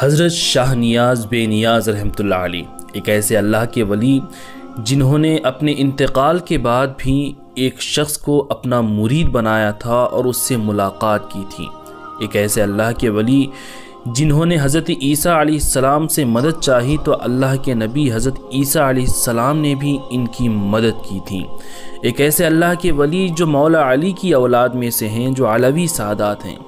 हज़रत शाह नियाज़ बे नियाज़ रहमतुल्लाह एक ऐसे अल्लाह के वली जिन्होंने अपने इंतकाल के बाद भी एक शख्स को अपना मुरीद बनाया था और उससे मुलाकात की थी एक ऐसे अल्लाह के वली जिन्होंने हज़रत ईसा सलाम से मदद चाही तो अल्लाह के नबी हज़रत ईसा सलाम ने भी इनकी मदद की थी एक ऐसे अल्लाह के वली जो मौला अली की औलाद में से हैं जो अलवी सादात हैं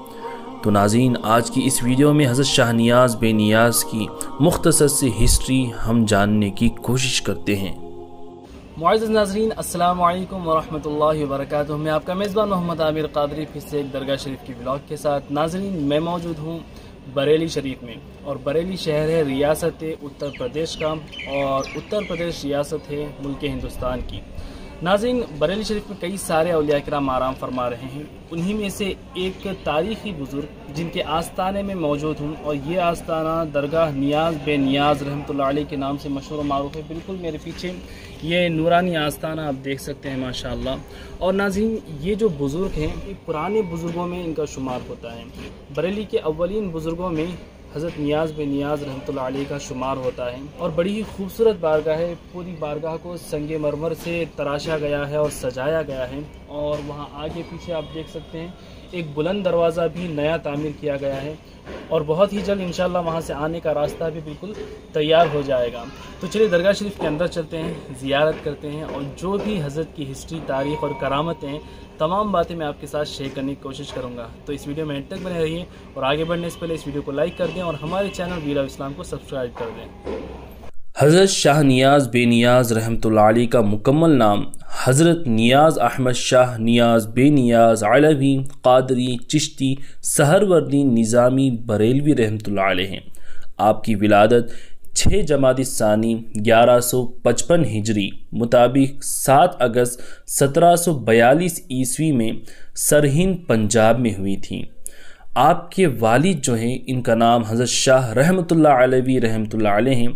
तो नाजीन आज की इस वीडियो में हज़रत शाहनियाज बेनियाज की मुख्तसर से हिस्ट्री हम जानने की कोशिश करते हैं मुआज़ नाजरीन अस्सलाम वालेकुम वरहमतुल्लाहि मैं आपका मेज़बान मोहम्मद आमिर कादरी फिर से एक दरगाह शरीफ के ब्लॉग के साथ नाजरीन मैं मौजूद हूँ बरेली शरीफ में और बरेली शहर है रियासत उत्तर प्रदेश का और उत्तर प्रदेश रियासत है मुल्क हिंदुस्तान की नाजिन बरेली शरीफ में कई सारे अलिया कराम आराम फरमा रहे हैं उन्हीं में से एक तारीखी बुज़ुर्ग जिनके आस्थाने में मौजूद हूँ और ये आस्थाना दरगाह नियाज बे नियाज रहमत के नाम से मशहूर मरूफ है बिल्कुल मेरे पीछे ये नूरानी आस्थाना आप देख सकते हैं माशा और नाजिन ये जो बुज़ुर्ग हैं ये पुराने बुज़ुर्गों में इनका शुमार होता है बरेली के अवलिन बुज़ुर्गों में हज़रत नियाज़ बे नियाज़ रहमत का शुमार होता है और बड़ी ही खूबसूरत बारगाह है पूरी बारगाह को संग मरमर से तराशा गया है और सजाया गया है और वहाँ आगे पीछे आप देख सकते हैं एक बुलंद दरवाज़ा भी नया तामीर किया गया है और बहुत ही जल्द इंशाल्लाह वहाँ से आने का रास्ता भी बिल्कुल तैयार हो जाएगा तो चलिए दरगाह शरीफ के अंदर चलते हैं ज़ियारत करते हैं और जो भी हज़रत की हिस्ट्री तारीख़ और करामतें तमाम बातें मैं आपके साथ शेयर करने की कोशिश करूँगा तो इस वीडियो में एंड तक बने रहिए और आगे बढ़ने से पहले इस वीडियो को लाइक कर दें और हमारे चैनल वीरा इस्लाम को सब्सक्राइब कर दें हज़रत शाह नियाज़ बे नियाज़ रहमतुल्लाह का मुकम्मल नाम हज़रत नियाज़ अहमद शाह नियाज़ बे नियाज़ अलवी कादरी चिश्ती सहरवर्दी निज़ामी बरेलवी रहमतुल्लाह हैं आपकी विलादत छः जमादी सानी ग्यारह सौ पचपन हिजरी मुताबिक सात अगस्त सत्रह सौ बयालीस ईस्वी में सरहिंद पंजाब में हुई थी आपके वालिद जो हैं इनका नाम हज़रत शाह रहमतुल्ला अलवी रहमतुल्ला हैं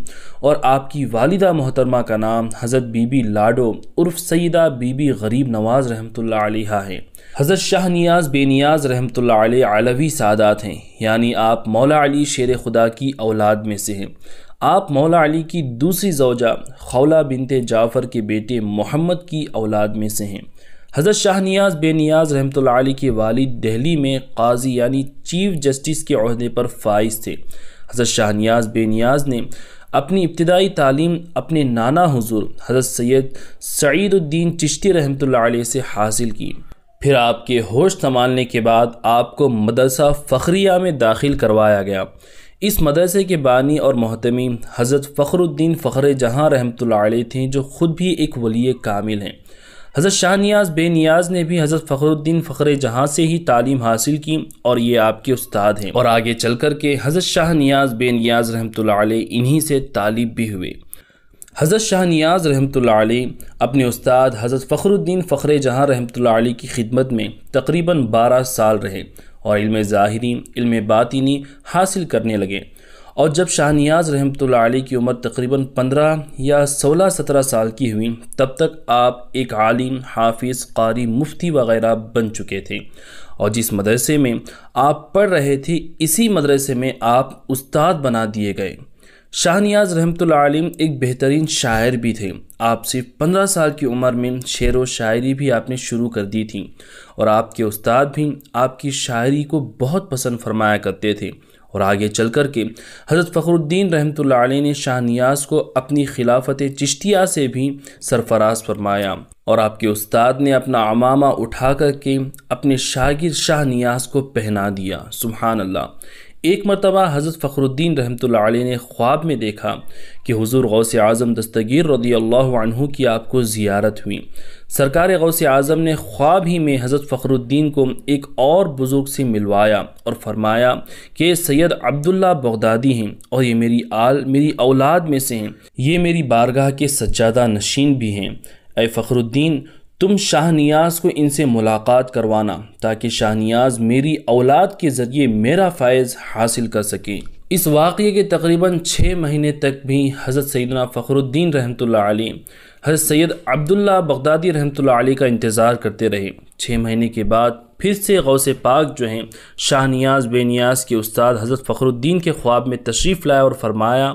और आपकी वालिदा मोहतरमा का नाम हज़रत बीबी लाडो उर्फ सईदा बीबी गरीब नवाज़ रहमतुल्लाह अलैहा है हज़रत शाह नियाज़ बेनियाज़ रहमतुल्ला अलवी सादात हैं यानी आप मौला अली शेर खुदा की औलाद में से हैं आप मौला अली की दूसरी जौजा खौला बिनते जाफ़र के बेटे मोहम्मद की औलाद में से हैं हज़रत शाह नियाज़ बेनियाज रहमत आली के वालिद दिल्ली में काजी यानी चीफ जस्टिस के अहदे पर फाइज थे हज़रत शाह नियाज़ बेनियाज ने अपनी इब्तदाई तालीम अपने नाना हुजूर हज़रत सैयद सईदुद्दीन चिश्ती रहमत आली से हासिल की फिर आपके होश संभालने के बाद आपको मदरसा फ़खरिया में दाखिल करवाया गया इस मदरसे के बानी और महतमी हज़रत फ़खरुद्दीन फ़खर जहाँ रहमत थे जो ख़ुद भी एक वली कामिल हैं हज़रत शाह नियाज़ बेनियाज ने भी हज़रत फ़खरुद्दीन फ़खर जहाँ से ही तालीम हासिल की और ये आपके उस्ताद हैं और आगे चल कर के हज़रत शाह बे बेनियाज रहमत इन्हीं से तालिब भी हुए हज़रत शाह न्याज रहमत अपने उस्ताद हज़रत फ़खरुद्दीन फ़खर जहाँ रहमत की खिदमत में तकरीबन बारह साल रहे और इल्म ज़ाहरी इल्म बातिनी हासिल करने लगे और जब शाहनियाज रहमत की उम्र तकरीबन पंद्रह या सोलह सत्रह साल की हुई तब तक आप एक आलिम हाफिज़ कारी मुफ्ती वगैरह बन चुके थे और जिस मदरसे में आप पढ़ रहे थे इसी मदरसे में आप उस्ताद बना दिए गए शाहनियाज आलिम एक बेहतरीन शायर भी थे आप सिर्फ पंद्रह साल की उम्र में शेर व शायरी भी आपने शुरू कर दी थी और आपके उस्ताद भी आपकी शायरी को बहुत पसंद फरमाया करते थे और आगे चल कर के हज़रत फ़खरुद्दीन रहमत ने शाहनियाज को अपनी खिलाफत चिश्तिया से भी सरफराज फरमाया और आपके उस्ताद ने अपना अमामा उठा कर के अपने शागिर शाह नियाज को पहना दिया सुबहान अल्लाह एक मरतबा हज़रत फ़खरुद्दीन रहमत ने ख्वाब में देखा कि हुजूर गौस आज़म दस्तगीर रदी अल्लाह की आपको ज़ियारत हुई सरकार गौसे आज़म ने ख्वाब ही में हज़रत फ़खरुद्दीन को एक और बुज़ुर्ग से मिलवाया और फरमाया कि सैयद अब्दुल्ला बगदादी हैं और ये मेरी आल मेरी औलाद में से हैं ये मेरी बारगाह के सज्जादा नशीन भी हैं अ फ़खरुद्दीन तुम शाहनियाज को इनसे मुलाकात करवाना ताकि शाहनियाज मेरी औलाद के ज़रिए मेरा फ़ायज़ हासिल कर सकें इस वाक़े के तकरीबन छः महीने तक भी हज़रत सैदना फ़खरुद्दीन रहमत हज़रत सैद अब्दुल्ला बगदादी रहमत का इंतज़ार करते रहे छः महीने के बाद फिर से गौस पाक जो हैं बे बेनियाज के उस्ताद हज़रत फ़खरुद्दीन के ख्वाब में तशरीफ़ लाया और फरमाया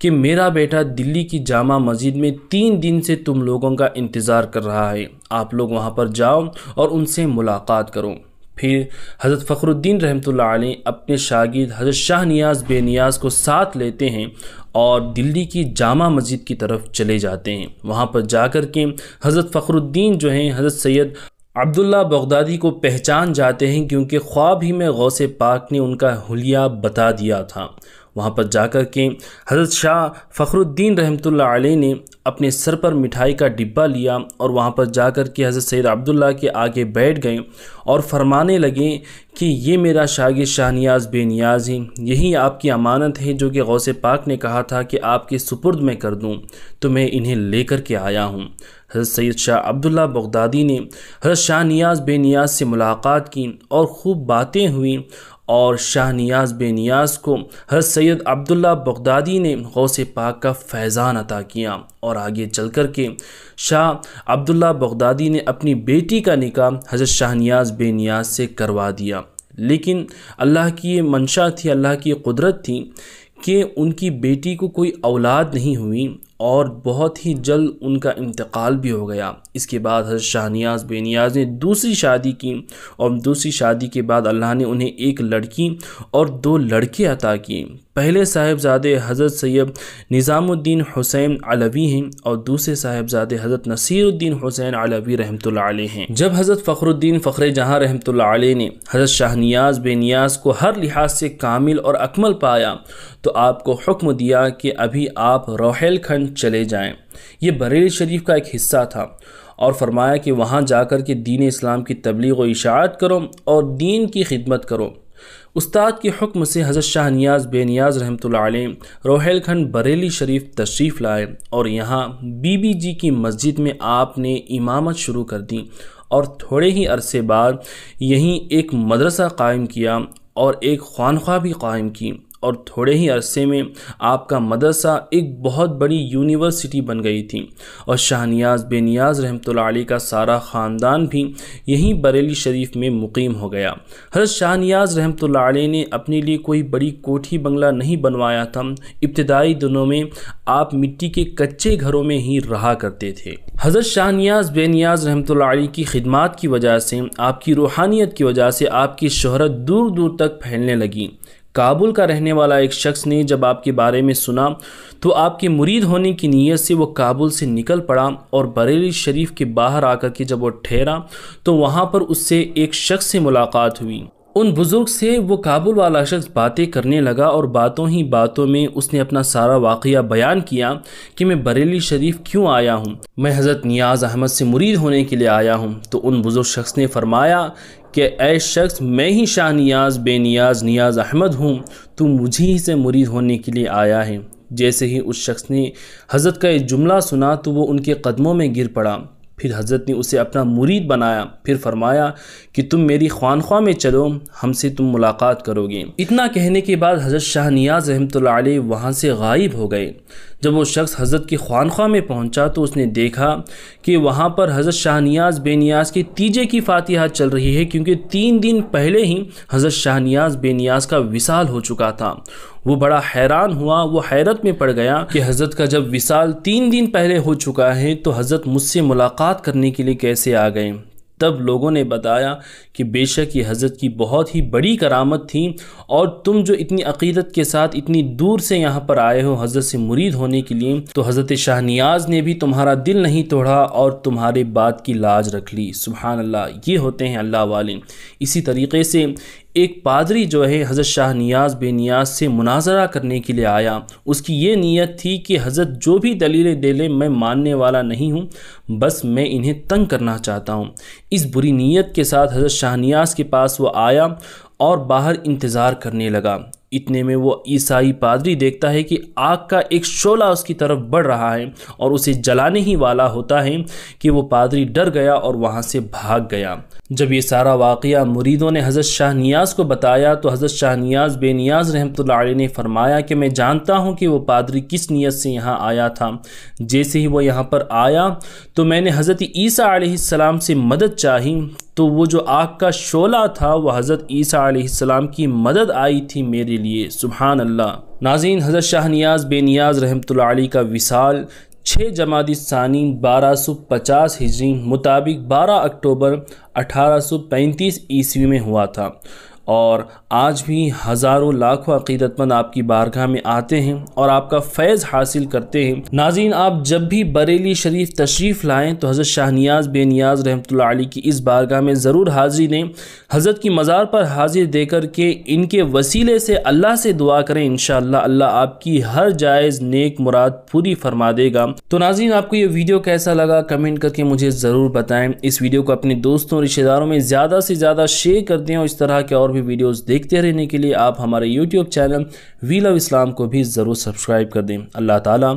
कि मेरा बेटा दिल्ली की जामा मस्जिद में तीन दिन से तुम लोगों का इंतज़ार कर रहा है आप लोग वहाँ पर जाओ और उनसे मुलाकात करो फिर हज़रत फ़खरुद्दीन रहमत अपने शागिद हज़रत शाह नियाज़ बेनियाज को साथ लेते हैं और दिल्ली की जामा मस्जिद की तरफ चले जाते हैं वहाँ पर जाकर के हज़रत फ़खरुद्दीन जो हैं हज़रत सैयद अब्दुल्ला बगदादी को पहचान जाते हैं क्योंकि ख्वाब ही में से पाक ने उनका हुलिया बता दिया था वहाँ पर जाकर के हज़रत शाह फ़खरुद्दीन रहमत ने अपने सर पर मिठाई का डिब्बा लिया और वहाँ पर जाकर के हज़रत सैद अब्दुल्ला के आगे बैठ गए और फरमाने लगे कि ये मेरा शागिर शाहनियाज बेनियाज है यही आपकी अमानत है जो कि गौसे पाक ने कहा था कि आपके सुपुर्द में कर दूँ तो मैं इन्हें लेकर के आया हूँ हज़रत सैद शाह अब्दुल्ला बगदादी ने हज़रत शाह नियाज नियाज से मुलाकात की और खूब बातें हुई और शाह नियाज बेनियाज को हर सैद अब्दुल्ला बगदादी ने गौस पाक का फैज़ान अता किया और आगे चल कर के शाह अब्दुल्ला बगदादी ने अपनी बेटी का निकाह हज़रत शाह नियाज बेनियाज से करवा दिया लेकिन अल्लाह की ये मंशा थी अल्लाह की कुदरत थी कि उनकी बेटी को कोई औलाद नहीं हुई और बहुत ही जल्द उनका इंतकाल भी हो गया इसके बाद हजरत शाहनियाज बेनियाज ने दूसरी शादी की और दूसरी शादी के बाद अल्लाह ने उन्हें एक लड़की और दो लड़के अता किए पहले साहेबजादे हज़रत सैयद निज़ामुद्दीन हुसैन अलवी हैं और दूसरे साहेबजादे हज़रत नसीरुद्दीन हुसैन अलवी रहमत हैं जब हज़रत फ़खरुद्दीन फ़खर जहाँ रहमत ने हज़रत बे बेनियाज को हर लिहाज से कामिल और अकमल पाया तो आपको हुक्म दिया कि अभी आप खंड चले जाएँ ये बरेली शरीफ का एक हिस्सा था और फरमाया कि वहाँ जाकर के दीन इस्लाम की तबलीग व इशात करो और दीन की खिदमत करो उस्ताद के हुक्म से हज़रत शाह नियाज़ बेनियाज रहमत रोहेलखंड बरेली शरीफ तशरीफ़ लाए और यहाँ बीबी जी की मस्जिद में आपने इमामत शुरू कर दी और थोड़े ही अरसे बाद यहीं एक मदरसा कायम किया और एक खानख्वा भी कायम की और थोड़े ही अरसे में आपका मदरसा एक बहुत बड़ी यूनिवर्सिटी बन गई थी और शाहनियाज बेनियाज रहमतुल्लाह का सारा ख़ानदान भी यहीं बरेली शरीफ में मुकीम हो गया हजरत शाहनियाज रहमतुल्लाह ने अपने लिए कोई बड़ी कोठी बंगला नहीं बनवाया था इब्तदाई दिनों में आप मिट्टी के कच्चे घरों में ही रहा करते थे हज़रत शाहनियाज बेनियाज रहमतुल्लाह की खिदमत की वजह से आपकी रूहानियत की वजह से आपकी शहरत दूर दूर तक फैलने लगी काबुल का रहने वाला एक शख्स ने जब आपके बारे में सुना तो आपके मुरीद होने की नीयत से वो काबुल से निकल पड़ा और बरेली शरीफ के बाहर आकर के जब वो ठहरा तो वहाँ पर उससे एक शख्स से मुलाकात हुई उन बुज़ुर्ग से वो काबुल वाला शख्स बातें करने लगा और बातों ही बातों में उसने अपना सारा वाकया बयान किया कि मैं बरेली शरीफ क्यों आया हूँ मैं हज़रत नियाज़ अहमद से मुरीद होने के लिए आया हूँ तो उन बुज़ुर्ग शख्स ने फरमाया कि ए शख्स मैं ही शाह नियाज बे नियाज नियाज अहमद हूँ तू ही से मुरीद होने के लिए आया है जैसे ही उस शख्स ने हज़रत का एक जुमला सुना तो वो उनके कदमों में गिर पड़ा फिर हज़रत ने उसे अपना मुरीद बनाया फिर फरमाया कि तुम मेरी खानख्वा में चलो हमसे तुम मुलाकात करोगे इतना कहने के बाद हज़रत शाह नियाज रहमत वहाँ से गायब हो गए जब वो शख्स हज़रत की खानख्वा में पहुंचा तो उसने देखा कि वहाँ पर हज़रत शाहनियाज़ बेनियाज के तीजे की फातिहा चल रही है क्योंकि तीन दिन पहले ही हज़रत शाहनियाज़ बेनियाज का विसाल हो चुका था वो बड़ा हैरान हुआ वो हैरत में पड़ गया कि हज़रत का जब विसाल तीन दिन पहले हो चुका है तो हज़रत मुझसे मुलाकात करने के लिए कैसे आ गए तब लोगों ने बताया कि बेशक ये हज़रत की बहुत ही बड़ी करामत थी और तुम जो इतनी अकीदत के साथ इतनी दूर से यहाँ पर आए हो हज़रत से मुरीद होने के लिए तो हज़रत शाहनियाज ने भी तुम्हारा दिल नहीं तोड़ा और तुम्हारे बात की लाज रख ली सुबहानल्ला ये होते हैं अल्लाह वाले इसी तरीके से एक पादरी जो है हज़रत शाह नियाज बे नियाज से मुनाजरा करने के लिए आया उसकी ये नीयत थी कि हज़रत जो भी दलीलें दे लें मैं मानने वाला नहीं हूँ बस मैं इन्हें तंग करना चाहता हूँ इस बुरी नीयत के साथ हज़रत शाह नियाज के पास वो आया और बाहर इंतज़ार करने लगा इतने में वो ईसाई पादरी देखता है कि आग का एक शोला उसकी तरफ बढ़ रहा है और उसे जलाने ही वाला होता है कि वो पादरी डर गया और वहाँ से भाग गया जब ये सारा वाक़ मुरीदों ने हज़रत शाह नियाज़ को बताया तो हज़रत शाह नियाज़ बे नियाज रहमत ने फरमाया कि मैं जानता हूँ कि वो पादरी किस नीयत से यहाँ आया था जैसे ही वो यहाँ पर आया तो मैंने हज़रत ईसा आलाम से मदद चाही तो वो जो आग का शोला था वह हज़रत ईसा की मदद आई थी मेरे लिए सुबहान अल्लाह नाजीन हज़रत शाह नियाज़ बेनियाज रहमत का विसाल छः जमादी सानी 1250 हिजरी मुताबिक 12 अक्टूबर 1835 ईस्वी में हुआ था और आज भी हज़ारों लाखों अकीदतमंद आपकी बारगाह में आते हैं और आपका फैज़ हासिल करते हैं नाजीन आप जब भी बरेली शरीफ तशरीफ़ लाएँ तो हज़रत शाहनियाज़ बेनियाज रहमत की इस बारगाह में ज़रूर हाज़िरी दें हज़रत की मज़ार पर हाजिर देकर के इनके वसीले से अल्लाह से दुआ करें इन अल्लाह आपकी हर जायज़ नेक मुराद पूरी फरमा देगा तो नाजीन आपको ये वीडियो कैसा लगा कमेंट करके मुझे ज़रूर बताएँ इस वीडियो को अपने दोस्तों रिश्तेदारों में ज़्यादा से ज़्यादा शेयर कर दें और इस तरह के और भी वीडियोस देखते रहने के लिए आप हमारे YouTube channel veil of Islam को भी ज़रूर सब्सक्राइब कर दें अल्लाह ताला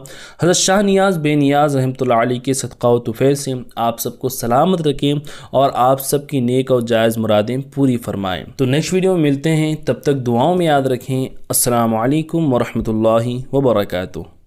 हज़रत शाह नियाज़ बेनियाज आली के सदका तुफैर से आप सबको सलामत रखें और आप सबकी नेक और जायज़ मुरादें पूरी फ़रमाएँ तो नेक्स्ट वीडियो में मिलते हैं तब तक दुआओं में याद रखें अल्लाम वरहमल वबरकू